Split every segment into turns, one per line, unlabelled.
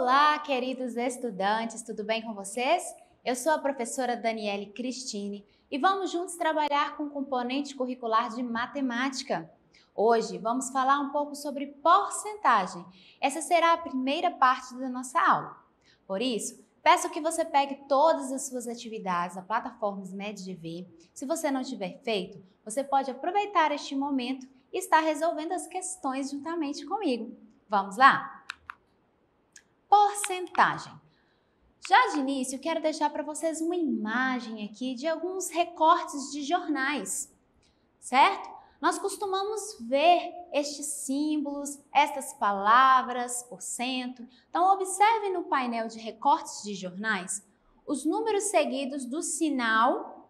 Olá, queridos estudantes, tudo bem com vocês? Eu sou a professora Daniele Cristine e vamos juntos trabalhar com o componente curricular de matemática. Hoje vamos falar um pouco sobre porcentagem. Essa será a primeira parte da nossa aula. Por isso, peço que você pegue todas as suas atividades da plataforma SMEDGV. Se você não tiver feito, você pode aproveitar este momento e estar resolvendo as questões juntamente comigo. Vamos lá? porcentagem. Já de início, quero deixar para vocês uma imagem aqui de alguns recortes de jornais, certo? Nós costumamos ver estes símbolos, estas palavras, por cento. Então, observe no painel de recortes de jornais os números seguidos do sinal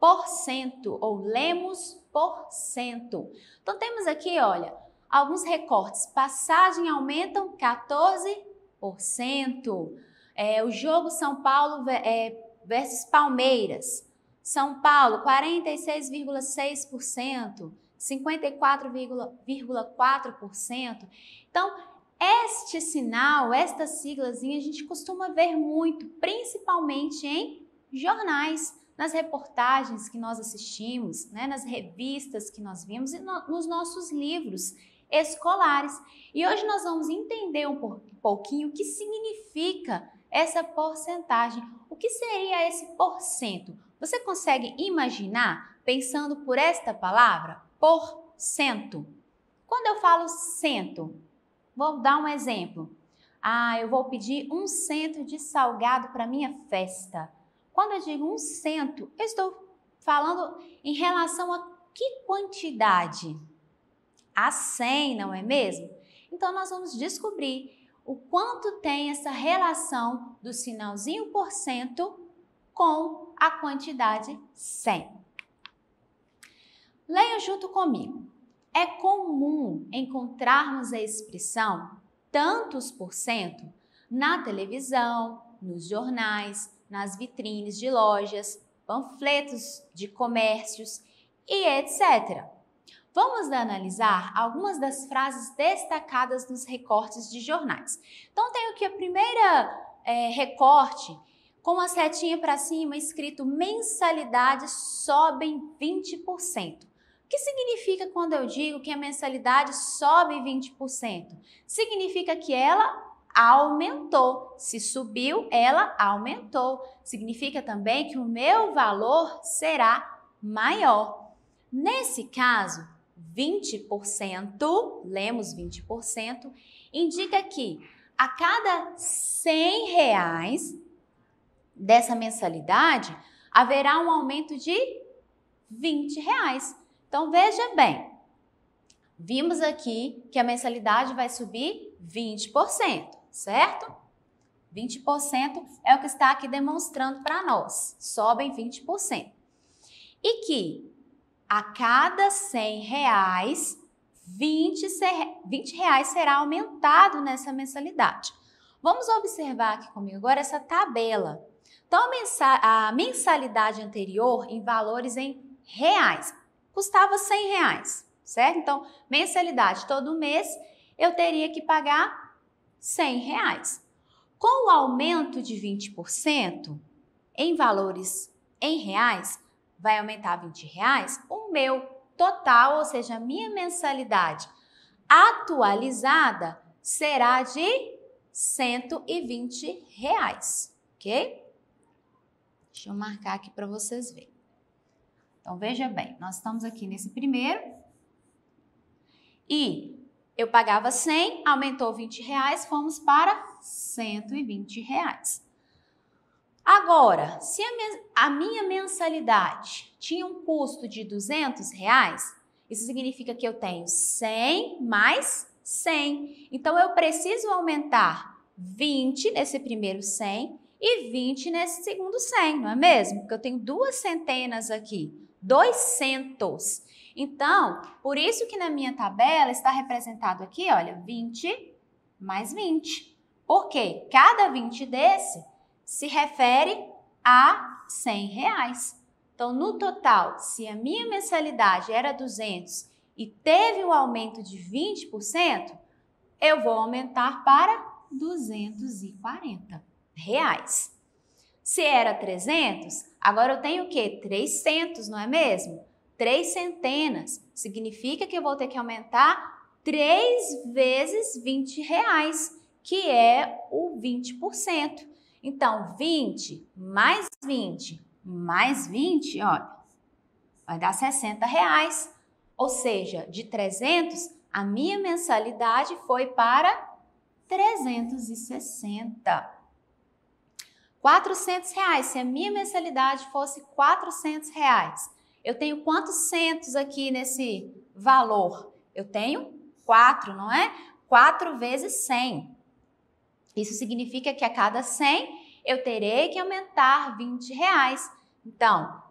por cento ou lemos por cento. Então, temos aqui, olha, alguns recortes. Passagem aumentam 14 50%. É, o jogo São Paulo é, versus Palmeiras. São Paulo, 46,6%, 54,4%. Então, este sinal, esta siglazinha, a gente costuma ver muito, principalmente em jornais, nas reportagens que nós assistimos, né, nas revistas que nós vimos e no, nos nossos livros escolares. E hoje nós vamos entender um pouquinho, o que significa essa porcentagem? O que seria esse porcento? Você consegue imaginar pensando por esta palavra? Por cento. Quando eu falo cento, vou dar um exemplo. Ah, eu vou pedir um cento de salgado para minha festa. Quando eu digo um cento, eu estou falando em relação a que quantidade? A 100, não é mesmo? Então nós vamos descobrir o quanto tem essa relação do sinalzinho por cento com a quantidade 100. Leiam junto comigo. É comum encontrarmos a expressão tantos por cento na televisão, nos jornais, nas vitrines de lojas, panfletos de comércios e etc. Vamos analisar algumas das frases destacadas nos recortes de jornais. Então, tenho aqui a primeira é, recorte com a setinha para cima escrito mensalidades sobem 20%. O que significa quando eu digo que a mensalidade sobe 20%? Significa que ela aumentou. Se subiu, ela aumentou. Significa também que o meu valor será maior. Nesse caso, 20%, lemos 20%, indica que a cada 100 reais dessa mensalidade haverá um aumento de 20 reais. Então veja bem, vimos aqui que a mensalidade vai subir 20%, certo? 20% é o que está aqui demonstrando para nós, sobem 20%. E que a cada 100 reais, 20, 20 reais será aumentado nessa mensalidade. Vamos observar aqui comigo agora essa tabela. Então, a mensalidade anterior em valores em reais custava 100 reais, certo? Então, mensalidade todo mês eu teria que pagar 100 reais. Com o aumento de 20% em valores em reais, vai aumentar 20 reais, o meu total, ou seja, a minha mensalidade atualizada será de 120 reais, ok? Deixa eu marcar aqui para vocês verem. Então veja bem, nós estamos aqui nesse primeiro e eu pagava 100, aumentou 20 reais, fomos para 120 reais. Agora, se a, minha mensalidade tinha um custo de 200 reais, isso significa que eu tenho 100 mais 100. Então, eu preciso aumentar 20 nesse primeiro 100 e 20 nesse segundo 100, não é mesmo? Porque eu tenho duas centenas aqui, 200. Então, por isso que na minha tabela está representado aqui, olha, 20 mais 20. Por quê? cada 20 desse se refere a 100 reais. Então, no total, se a minha mensalidade era 200 e teve um aumento de 20%, eu vou aumentar para 240 reais. Se era 300, agora eu tenho o quê? 300, não é mesmo? Três centenas. Significa que eu vou ter que aumentar três vezes 20 reais, que é o 20%. Então, 20 mais 20 mais 20, olha, vai dar 60 reais. Ou seja, de 300, a minha mensalidade foi para 360. 400 reais, se a minha mensalidade fosse 400 reais, eu tenho quantos centos aqui nesse valor? Eu tenho 4, não é? 4 vezes 100. Isso significa que a cada 100 eu terei que aumentar 20 reais. Então,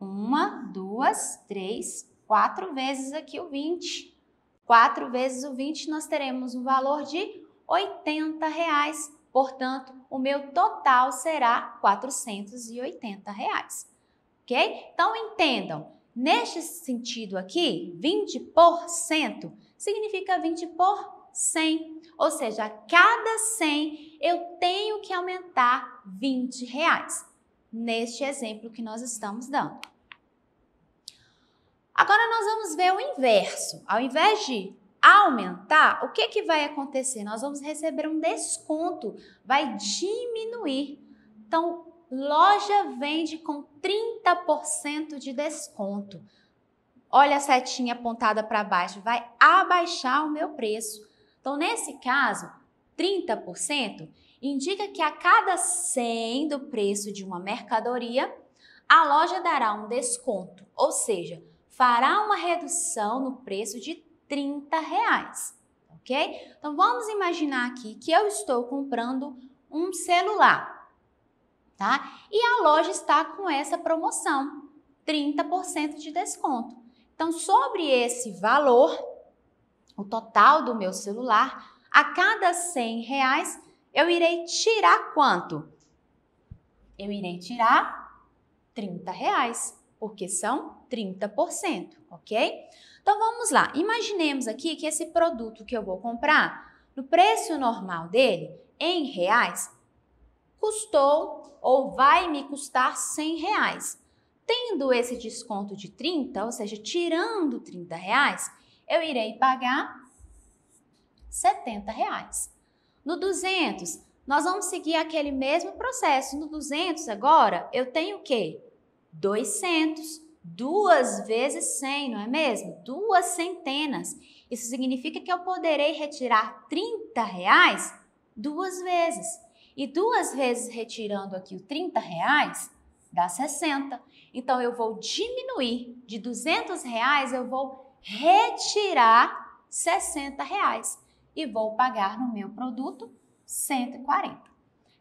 uma, duas, três, quatro vezes aqui o 20. Quatro vezes o 20 nós teremos um valor de 80 reais. Portanto, o meu total será 480 reais. Ok? Então entendam, neste sentido aqui, 20% significa 20 por 100. Ou seja, a cada 100 eu tenho que aumentar 20 reais, neste exemplo que nós estamos dando. Agora nós vamos ver o inverso. Ao invés de aumentar, o que, que vai acontecer? Nós vamos receber um desconto, vai diminuir. Então, loja vende com 30% de desconto. Olha a setinha apontada para baixo, vai abaixar o meu preço. Então, nesse caso, 30% indica que a cada 100 do preço de uma mercadoria, a loja dará um desconto, ou seja, fará uma redução no preço de 30 reais, ok? Então vamos imaginar aqui que eu estou comprando um celular, tá? E a loja está com essa promoção, 30% de desconto. Então sobre esse valor o total do meu celular, a cada 100 reais eu irei tirar quanto? Eu irei tirar 30 reais, porque são 30%, ok? Então vamos lá, imaginemos aqui que esse produto que eu vou comprar, no preço normal dele, em reais, custou ou vai me custar 100 reais. Tendo esse desconto de 30, ou seja, tirando 30 reais, eu irei pagar 70 reais. No 200, nós vamos seguir aquele mesmo processo. No 200 agora, eu tenho o quê? 200, duas vezes 100, não é mesmo? Duas centenas. Isso significa que eu poderei retirar 30 reais duas vezes. E duas vezes retirando aqui o 30 reais, dá 60. Então, eu vou diminuir de 200 reais, eu vou retirar 60 reais e vou pagar no meu produto 140.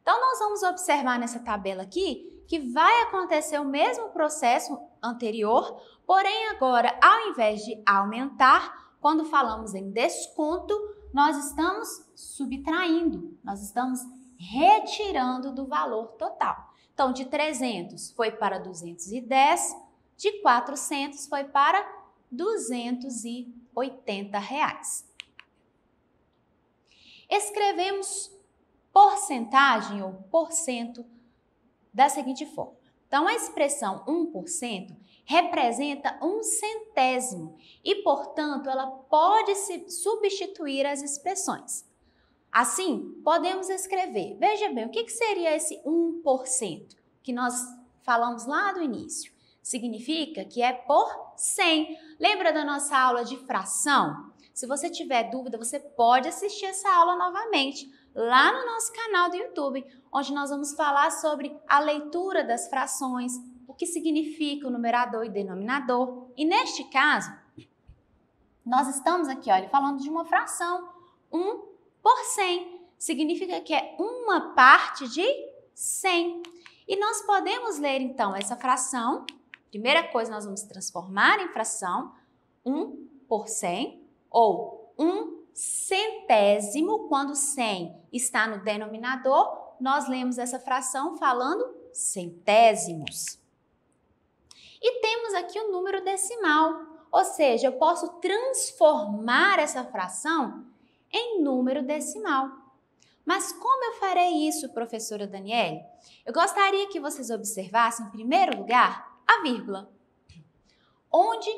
Então, nós vamos observar nessa tabela aqui que vai acontecer o mesmo processo anterior, porém agora, ao invés de aumentar, quando falamos em desconto, nós estamos subtraindo, nós estamos retirando do valor total. Então, de 300 foi para 210, de 400 foi para 280 reais. Escrevemos porcentagem ou porcento da seguinte forma. Então, a expressão 1% representa um centésimo e, portanto, ela pode se substituir as expressões. Assim, podemos escrever. Veja bem, o que seria esse 1% que nós falamos lá do início? Significa que é por 100. Lembra da nossa aula de fração? Se você tiver dúvida, você pode assistir essa aula novamente lá no nosso canal do YouTube, onde nós vamos falar sobre a leitura das frações, o que significa o numerador e denominador. E neste caso, nós estamos aqui, olha, falando de uma fração, 1 por 100. Significa que é uma parte de 100. E nós podemos ler, então, essa fração Primeira coisa, nós vamos transformar em fração 1 por 100 ou 1 centésimo, quando 100 está no denominador, nós lemos essa fração falando centésimos. E temos aqui o número decimal, ou seja, eu posso transformar essa fração em número decimal. Mas como eu farei isso, professora Daniele? Eu gostaria que vocês observassem, em primeiro lugar, a vírgula. Onde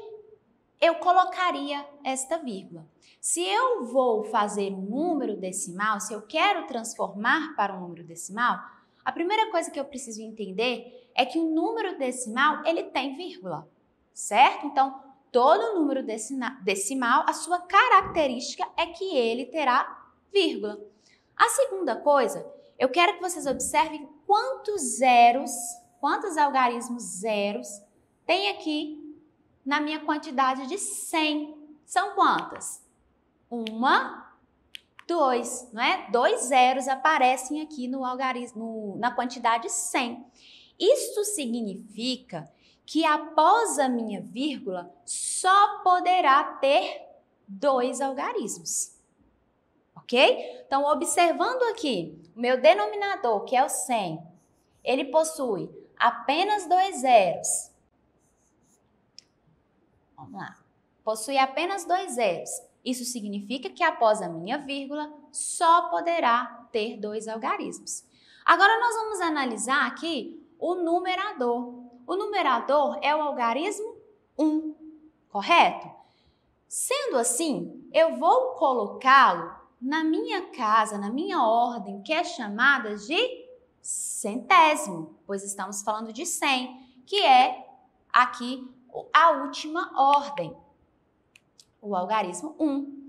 eu colocaria esta vírgula? Se eu vou fazer um número decimal, se eu quero transformar para um número decimal, a primeira coisa que eu preciso entender é que o número decimal ele tem vírgula, certo? Então, todo número decimal, a sua característica é que ele terá vírgula. A segunda coisa, eu quero que vocês observem quantos zeros quantos algarismos zeros tem aqui na minha quantidade de 100. São quantas? Uma, dois, não é? Dois zeros aparecem aqui no algarismo, na quantidade 100. Isso significa que após a minha vírgula só poderá ter dois algarismos. Ok? Então, observando aqui, o meu denominador, que é o 100, ele possui apenas dois zeros. Vamos lá. Possui apenas dois zeros. Isso significa que após a minha vírgula só poderá ter dois algarismos. Agora nós vamos analisar aqui o numerador. O numerador é o algarismo 1, correto? Sendo assim, eu vou colocá-lo na minha casa, na minha ordem, que é chamada de centésimo pois estamos falando de 100, que é aqui a última ordem, o algarismo 1.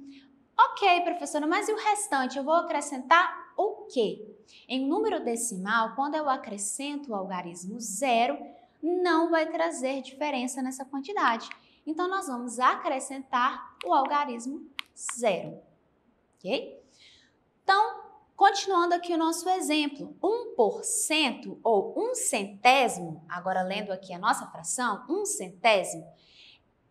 Ok, professora, mas e o restante? Eu vou acrescentar o quê? Em número decimal, quando eu acrescento o algarismo zero, não vai trazer diferença nessa quantidade. Então, nós vamos acrescentar o algarismo zero, ok? Então, Continuando aqui o nosso exemplo, 1% ou um centésimo, agora lendo aqui a nossa fração, um centésimo,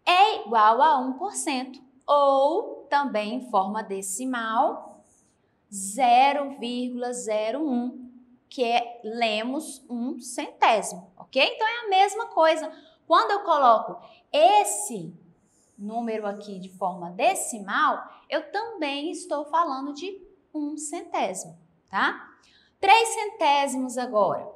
é igual a 1%, ou também em forma decimal, 0,01, que é lemos um centésimo, ok? Então é a mesma coisa. Quando eu coloco esse número aqui de forma decimal, eu também estou falando de um centésimo, tá? Três centésimos agora.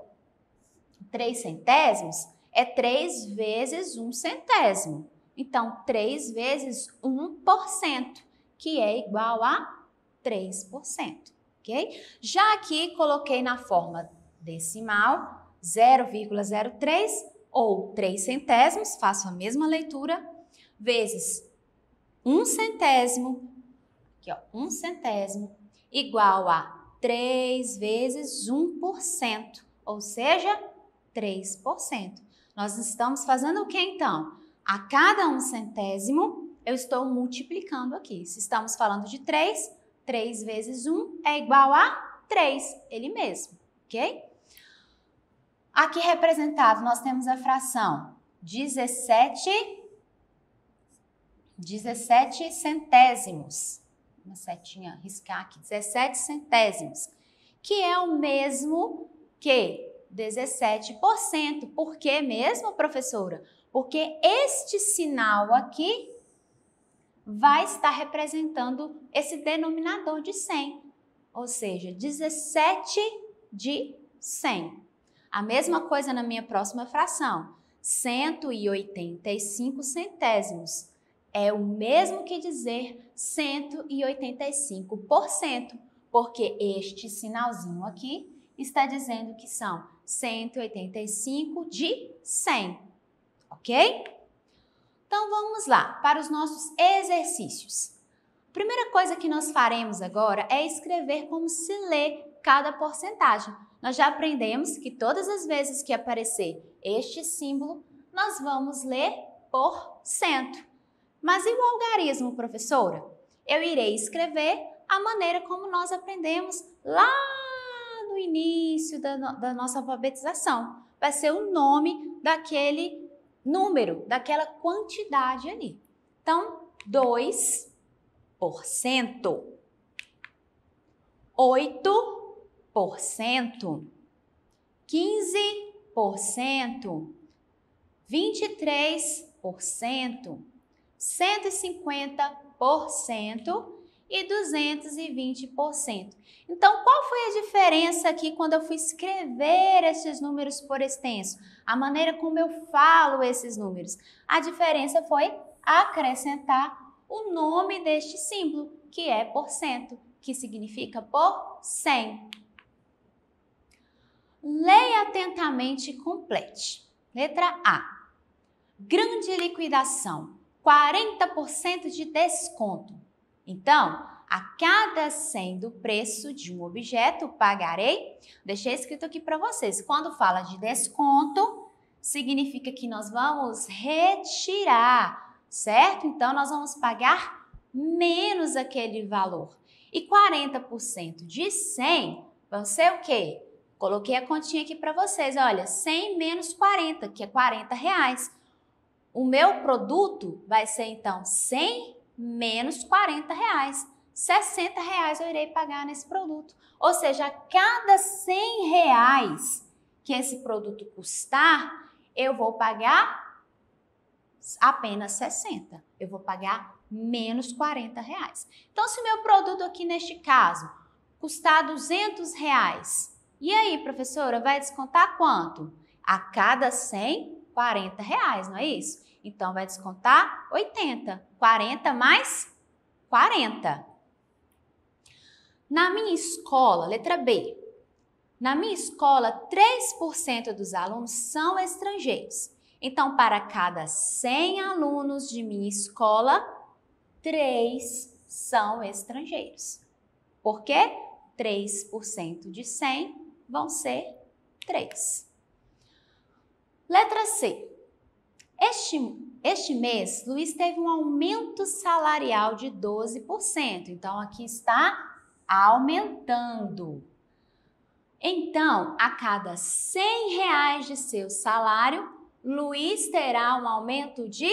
Três centésimos é três vezes um centésimo. Então, três vezes um por cento, que é igual a 3%, ok? Já aqui coloquei na forma decimal 0,03 ou 3 centésimos, faço a mesma leitura, vezes 1 um centésimo, aqui ó, 1 um centésimo igual a 3 vezes 1%, ou seja, 3%. Nós estamos fazendo o que então? A cada um centésimo, eu estou multiplicando aqui. Se estamos falando de 3, 3 vezes 1 é igual a 3, ele mesmo, ok? Aqui representado, nós temos a fração 17, 17 centésimos uma setinha, riscar aqui, 17 centésimos, que é o mesmo que 17%. Por que mesmo, professora? Porque este sinal aqui vai estar representando esse denominador de 100, ou seja, 17 de 100. A mesma coisa na minha próxima fração, 185 centésimos é o mesmo que dizer 185%, porque este sinalzinho aqui está dizendo que são 185 de 100, ok? Então vamos lá para os nossos exercícios. A primeira coisa que nós faremos agora é escrever como se lê cada porcentagem. Nós já aprendemos que todas as vezes que aparecer este símbolo, nós vamos ler por cento. Mas e o algarismo, professora? Eu irei escrever a maneira como nós aprendemos lá no início da, no da nossa alfabetização. Vai ser o nome daquele número, daquela quantidade ali. Então, 2%, 8%, 15%, 23%. 150% e 220%. Então, qual foi a diferença aqui quando eu fui escrever esses números por extenso? A maneira como eu falo esses números. A diferença foi acrescentar o nome deste símbolo, que é por cento, que significa por 100. Leia atentamente e complete. Letra A. Grande liquidação 40% de desconto. Então, a cada 100 do preço de um objeto pagarei. Deixei escrito aqui para vocês. Quando fala de desconto, significa que nós vamos retirar, certo? Então nós vamos pagar menos aquele valor. E 40% de 100 vão ser o quê? Coloquei a continha aqui para vocês, olha, 100 menos 40, que é 40 reais. O meu produto vai ser então 100 menos 40 reais. 60 reais eu irei pagar nesse produto. Ou seja, a cada 100 reais que esse produto custar, eu vou pagar apenas 60. Eu vou pagar menos 40 reais. Então, se meu produto aqui neste caso custar 200 reais, e aí, professora, vai descontar quanto? A cada 100, 40 reais, não é isso? Então, vai descontar 80. 40 mais 40. Na minha escola, letra B. Na minha escola, 3% dos alunos são estrangeiros. Então, para cada 100 alunos de minha escola, 3 são estrangeiros. Por quê? 3% de 100 vão ser 3. Letra C. Este, este mês, Luiz teve um aumento salarial de 12%. Então, aqui está aumentando. Então, a cada 100 reais de seu salário, Luiz terá um aumento de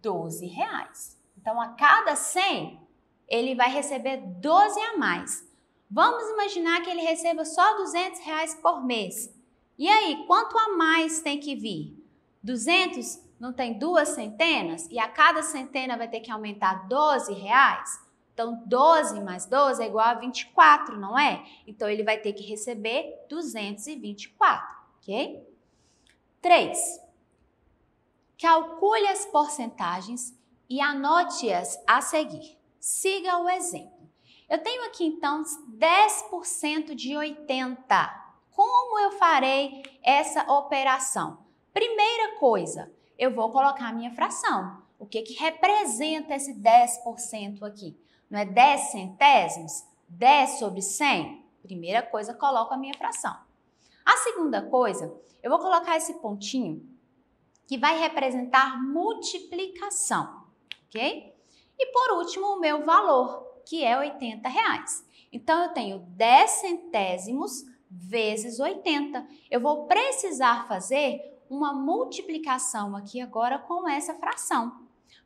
12 reais. Então, a cada 100, ele vai receber 12 a mais. Vamos imaginar que ele receba só 200 reais por mês. E aí, quanto a mais tem que vir? 200 não tem duas centenas? E a cada centena vai ter que aumentar 12 reais? Então, 12 mais 12 é igual a 24, não é? Então, ele vai ter que receber 224, ok? 3. Calcule as porcentagens e anote-as a seguir. Siga o exemplo. Eu tenho aqui, então, 10% de 80. Como eu farei essa operação? Primeira coisa, eu vou colocar a minha fração. O que, que representa esse 10% aqui? Não é 10 centésimos? 10 sobre 100? Primeira coisa, coloco a minha fração. A segunda coisa, eu vou colocar esse pontinho que vai representar multiplicação, ok? E por último, o meu valor, que é 80 reais. Então, eu tenho 10 centésimos vezes 80. Eu vou precisar fazer uma multiplicação aqui agora com essa fração.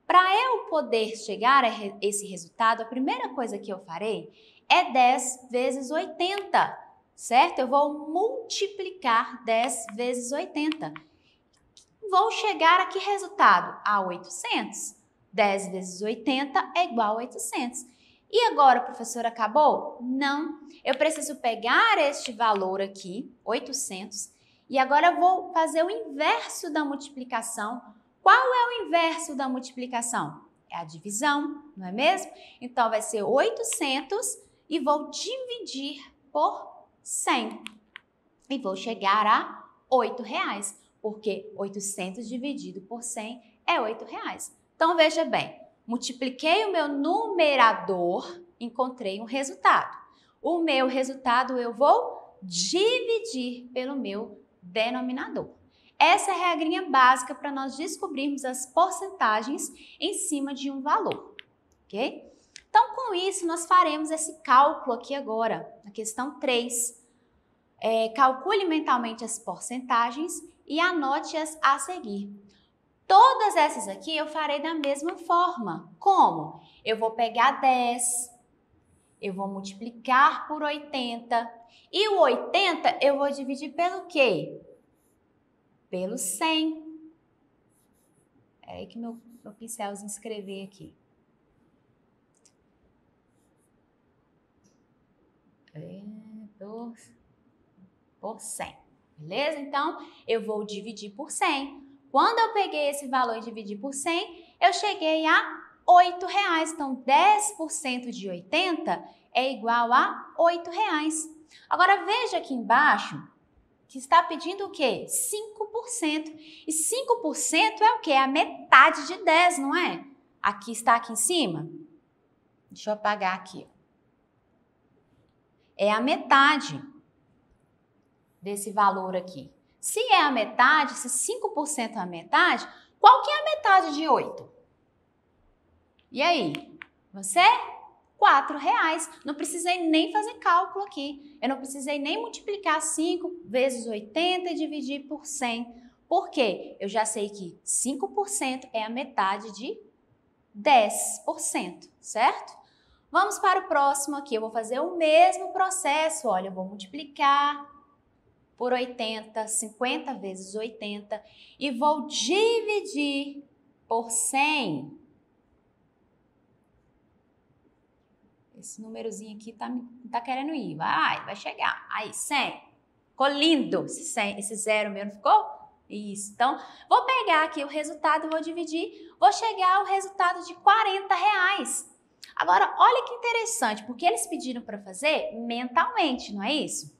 Para eu poder chegar a esse resultado, a primeira coisa que eu farei é 10 vezes 80, certo? Eu vou multiplicar 10 vezes 80. Vou chegar a que resultado? A 800. 10 vezes 80 é igual a 800. E agora, professor, acabou? Não. Eu preciso pegar este valor aqui, 800, e agora eu vou fazer o inverso da multiplicação. Qual é o inverso da multiplicação? É a divisão, não é mesmo? Então, vai ser 800 e vou dividir por 100. E vou chegar a 8 reais, porque 800 dividido por 100 é 8 reais. Então, veja bem, multipliquei o meu numerador, encontrei um resultado. O meu resultado eu vou dividir pelo meu denominador. Essa é a regrinha básica para nós descobrirmos as porcentagens em cima de um valor, ok? Então, com isso, nós faremos esse cálculo aqui agora, na questão 3. É, calcule mentalmente as porcentagens e anote-as a seguir. Todas essas aqui eu farei da mesma forma. Como? Eu vou pegar 10, eu vou multiplicar por 80. E o 80 eu vou dividir pelo quê? Pelo 100. Peraí é que meu, meu pincelzinho escrever aqui. É, por, por 100. Beleza? Então, eu vou dividir por 100. Quando eu peguei esse valor e dividi por 100, eu cheguei a R$ 8,00. Então, 10% de 80 é igual a R$ 8,00. Agora, veja aqui embaixo que está pedindo o quê? 5%. E 5% é o quê? É a metade de 10, não é? Aqui está aqui em cima. Deixa eu apagar aqui. É a metade desse valor aqui. Se é a metade, se 5% é, é a metade, qual que é a metade de 8? E aí? Você? R$ reais. Não precisei nem fazer cálculo aqui. Eu não precisei nem multiplicar 5 vezes 80 e dividir por 100. Por quê? Eu já sei que 5% é a metade de 10%, certo? Vamos para o próximo aqui. Eu vou fazer o mesmo processo. Olha, eu vou multiplicar por 80, 50 vezes 80, e vou dividir por 100. Esse númerozinho aqui tá, tá querendo ir. Vai, vai chegar. Aí, 100. Ficou lindo esse, 100, esse zero meu, não ficou? Isso. Então, vou pegar aqui o resultado e vou dividir. Vou chegar ao resultado de 40 reais. Agora, olha que interessante, porque eles pediram para fazer mentalmente, não é isso?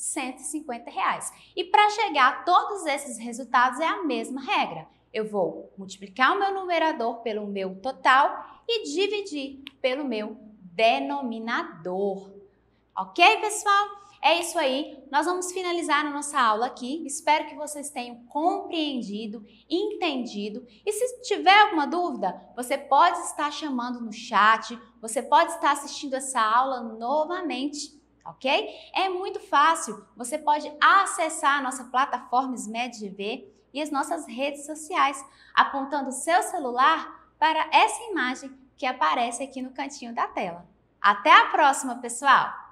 150 reais. E para chegar a todos esses resultados é a mesma regra. Eu vou multiplicar o meu numerador pelo meu total e dividir pelo meu denominador. Ok, pessoal? É isso aí. Nós vamos finalizar a nossa aula aqui. Espero que vocês tenham compreendido, entendido. E se tiver alguma dúvida, você pode estar chamando no chat, você pode estar assistindo essa aula novamente ok? É muito fácil, você pode acessar a nossa plataforma SMEDGV e as nossas redes sociais, apontando o seu celular para essa imagem que aparece aqui no cantinho da tela. Até a próxima, pessoal!